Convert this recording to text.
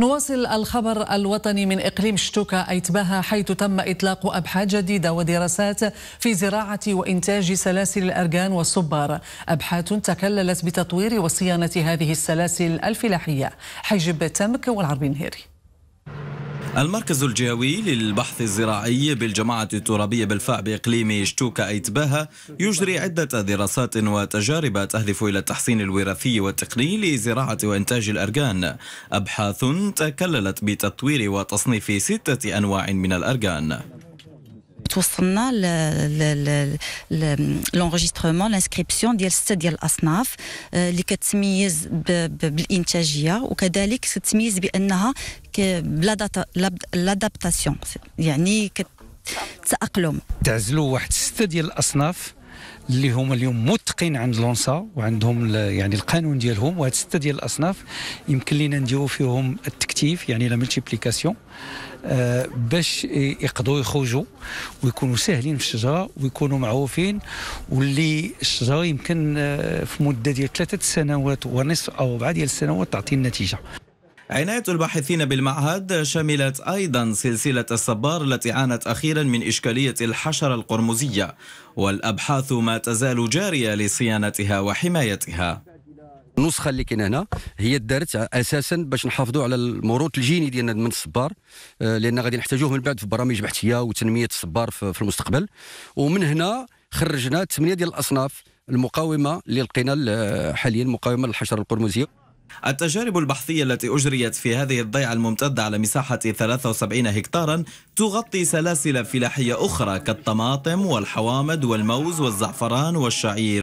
نواصل الخبر الوطني من إقليم شتوكا أيتباها حيث تم إطلاق أبحاث جديدة ودراسات في زراعة وإنتاج سلاسل الأرجان والصبار أبحاث تكللت بتطوير وصيانة هذه السلاسل الفلاحية حجب تمك والعربي نهيري المركز الجهوي للبحث الزراعي بالجماعة الترابية بالفاء بإقليم شتوكا أيتباها يجري عدة دراسات وتجارب تهدف إلى التحسين الوراثي والتقني لزراعة وإنتاج الأرجان أبحاث تكللت بتطوير وتصنيف ستة أنواع من الأرجان توصلنا لونغيسترومون لانسكريبسيون ديال سته ديال الاصناف آه، اللي كتميز بالانتاجيه وكذلك كتميز بانها لادابتاسيون يعني تأقلم تعزلوا واحد سته ديال الاصناف اللي هما اليوم متقين عند لونسا وعندهم يعني القانون ديالهم وهاد سته ديال الاصناف يمكن لينا نديرو فيهم التكتيف يعني لا ملتيبليكاسيون آه باش يقدروا يخرجوا ويكونوا ساهلين في الشجره ويكونوا معروفين واللي الشجره يمكن آه في مده ديال ثلاثه سنوات ونصف او بعد ديال السنوات تعطي النتيجه عناية الباحثين بالمعهد شملت أيضا سلسلة الصبار التي عانت أخيرا من إشكالية الحشرة القرمزية والأبحاث ما تزال جارية لصيانتها وحمايتها النسخه اللي كاينة هنا هي دارت اساسا باش نحافظوا على الموروث الجيني ديالنا من الصبار آه، لان غادي نحتاجوه من بعد في برامج بحثيه وتنميه الصبار في المستقبل ومن هنا خرجنا ثمانيه ديال الاصناف المقاومه اللي لقينا آه، حاليا مقاومه للحشره القرمزيه التجارب البحثية التي أجريت في هذه الضيعة الممتدة على مساحة 73 هكتارا تغطي سلاسل فلاحية أخرى كالطماطم والحوامض والموز والزعفران والشعير